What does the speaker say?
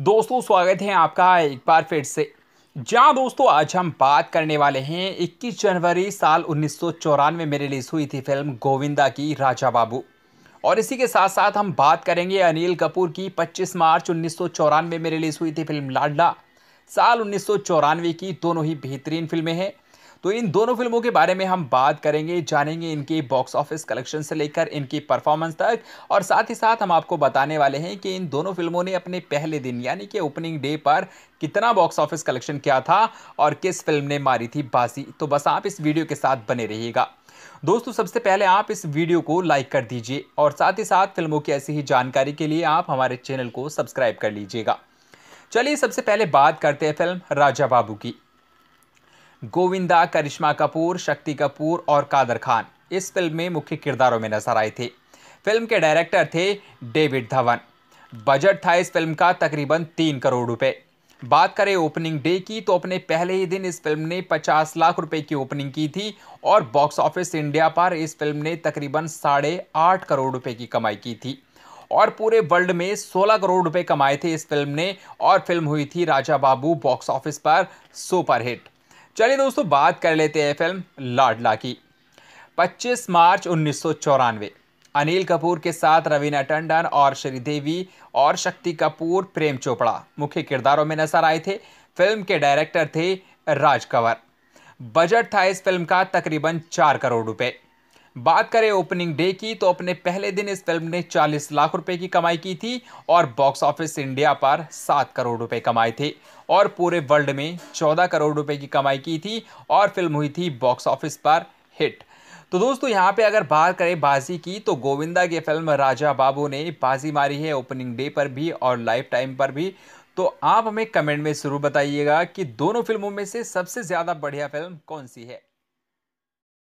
दोस्तों स्वागत है आपका एक बार फिर से जहाँ दोस्तों आज हम बात करने वाले हैं 21 जनवरी साल उन्नीस में रिलीज़ हुई थी फिल्म गोविंदा की राजा बाबू और इसी के साथ साथ हम बात करेंगे अनिल कपूर की 25 मार्च उन्नीस में रिलीज़ हुई थी फिल्म लाडला साल उन्नीस की दोनों ही बेहतरीन फिल्में हैं तो इन दोनों फिल्मों के बारे में हम बात करेंगे जानेंगे इनके बॉक्स ऑफिस कलेक्शन से लेकर इनकी परफॉर्मेंस तक और साथ ही साथ हम आपको बताने वाले हैं कि इन दोनों फिल्मों ने अपने पहले दिन यानी कि ओपनिंग डे पर कितना बॉक्स ऑफिस कलेक्शन किया था और किस फिल्म ने मारी थी बाजी तो बस आप इस वीडियो के साथ बने रहिएगा दोस्तों सबसे पहले आप इस वीडियो को लाइक कर दीजिए और साथ ही साथ फिल्मों की ऐसी ही जानकारी के लिए आप हमारे चैनल को सब्सक्राइब कर लीजिएगा चलिए सबसे पहले बात करते हैं फिल्म राजा बाबू की गोविंदा करिश्मा कपूर शक्ति कपूर और कादर खान इस फिल्म में मुख्य किरदारों में नजर आए थे फिल्म के डायरेक्टर थे डेविड धवन बजट था इस फिल्म का तकरीबन तीन करोड़ रुपए बात करें ओपनिंग डे की तो अपने पहले ही दिन इस फिल्म ने 50 लाख रुपए की ओपनिंग की थी और बॉक्स ऑफिस इंडिया पर इस फिल्म ने तकरीबन साढ़े आठ करोड़ रुपए की कमाई की थी और पूरे वर्ल्ड में 16 करोड़ रुपए कमाए थे इस फिल्म ने और फिल्म हुई थी Raja Babu box office superhit सुपरहिट चलिए दोस्तों बात कर लेते हैं फिल्म लाडला की 25 मार्च उन्नीस अनिल कपूर के साथ रवीना टंडन और श्रीदेवी और शक्ति कपूर प्रेम चोपड़ा मुख्य किरदारों में नजर आए थे फिल्म के डायरेक्टर थे राज कंवर बजट था इस फिल्म का तकरीबन चार करोड़ रुपए बात करें ओपनिंग डे की तो अपने पहले दिन इस फिल्म ने 40 लाख रुपए की कमाई की थी और बॉक्स ऑफिस इंडिया पर 7 करोड़ रुपए कमाए थे और पूरे वर्ल्ड में 14 करोड़ रुपए की कमाई की थी और फिल्म हुई थी बॉक्स ऑफिस पर हिट तो दोस्तों यहाँ पे अगर बात करें बाजी की तो गोविंदा की फिल्म राजा बाबू ने बाजी मारी है ओपनिंग डे पर भी और लाइफ टाइम पर भी तो आप हमें कमेंट में ज़रूर बताइएगा कि दोनों फिल्मों में से सबसे ज़्यादा बढ़िया फिल्म कौन सी है